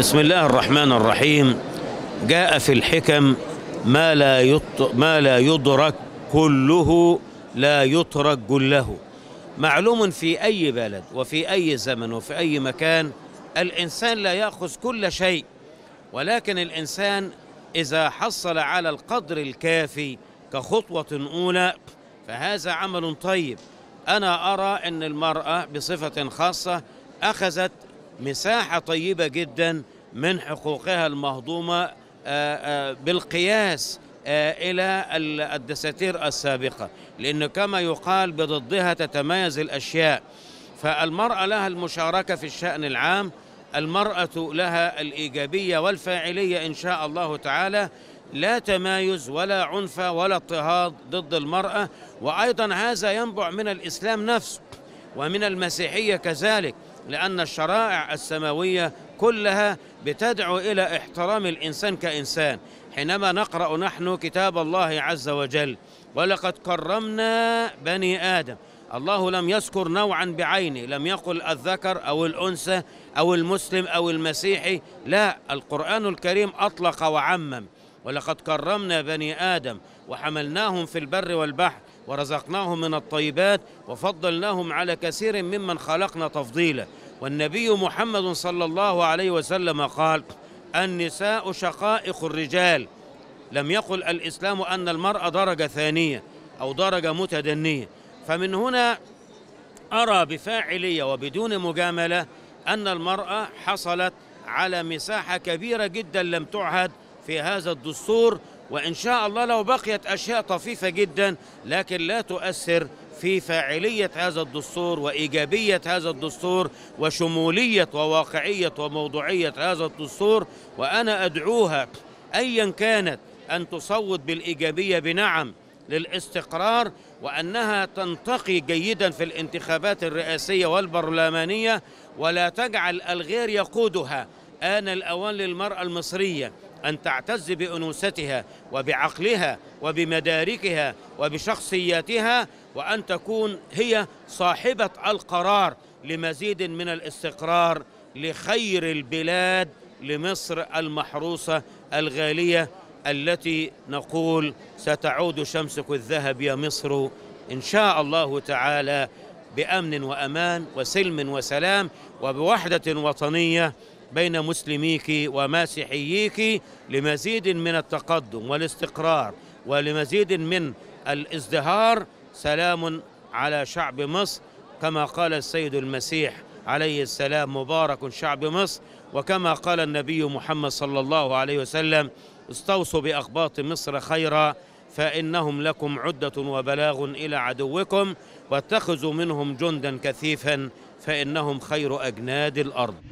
بسم الله الرحمن الرحيم جاء في الحكم ما لا يط... ما لا يدرك كله لا يترك كله معلوم في أي بلد وفي أي زمن وفي أي مكان الإنسان لا يأخذ كل شيء ولكن الإنسان إذا حصل على القدر الكافي كخطوة أولى فهذا عمل طيب أنا أرى أن المرأة بصفة خاصة أخذت مساحة طيبة جداً من حقوقها المهضومة آه، آه، بالقياس آه، إلى الدساتير السابقة لأنه كما يقال بضدها تتميز الأشياء فالمرأة لها المشاركة في الشأن العام المرأة لها الإيجابية والفاعلية إن شاء الله تعالى لا تمايز ولا عنف ولا اضطهاد ضد المرأة وأيضا هذا ينبع من الإسلام نفسه ومن المسيحية كذلك لأن الشرائع السماوية كلها بتدعو إلى احترام الإنسان كإنسان حينما نقرأ نحن كتاب الله عز وجل ولقد كرمنا بني آدم الله لم يذكر نوعا بعينه لم يقل الذكر أو الأنثى أو المسلم أو المسيحي لا القرآن الكريم أطلق وعمم ولقد كرمنا بني آدم وحملناهم في البر والبحر ورزقناهم من الطيبات وفضلناهم على كثير ممن خلقنا تفضيلا والنبي محمد صلى الله عليه وسلم قال النساء شقائق الرجال لم يقل الإسلام أن المرأة درجة ثانية أو درجة متدنية فمن هنا أرى بفاعلية وبدون مجاملة أن المرأة حصلت على مساحة كبيرة جدا لم تعهد في هذا الدستور وإن شاء الله لو بقيت أشياء طفيفة جدا لكن لا تؤثر في فاعلية هذا الدستور وإيجابية هذا الدستور وشمولية وواقعية وموضوعية هذا الدستور وأنا أدعوها أيا كانت أن تصوت بالإيجابية بنعم للاستقرار وأنها تنتقي جيدا في الانتخابات الرئاسية والبرلمانية ولا تجعل الغير يقودها آن الأوان للمرأة المصرية أن تعتز بأنوثتها وبعقلها وبمداركها وبشخصياتها وأن تكون هي صاحبة القرار لمزيد من الاستقرار لخير البلاد لمصر المحروسة الغالية التي نقول ستعود شمسك الذهب يا مصر إن شاء الله تعالى بأمن وأمان وسلم وسلام وبوحدة وطنية بين مسلميك ومسيحييك لمزيد من التقدم والاستقرار ولمزيد من الازدهار سلام على شعب مصر كما قال السيد المسيح عليه السلام مبارك شعب مصر وكما قال النبي محمد صلى الله عليه وسلم استوصوا بأخباط مصر خيرا فإنهم لكم عدة وبلاغ إلى عدوكم واتخذوا منهم جندا كثيفا فإنهم خير أجناد الأرض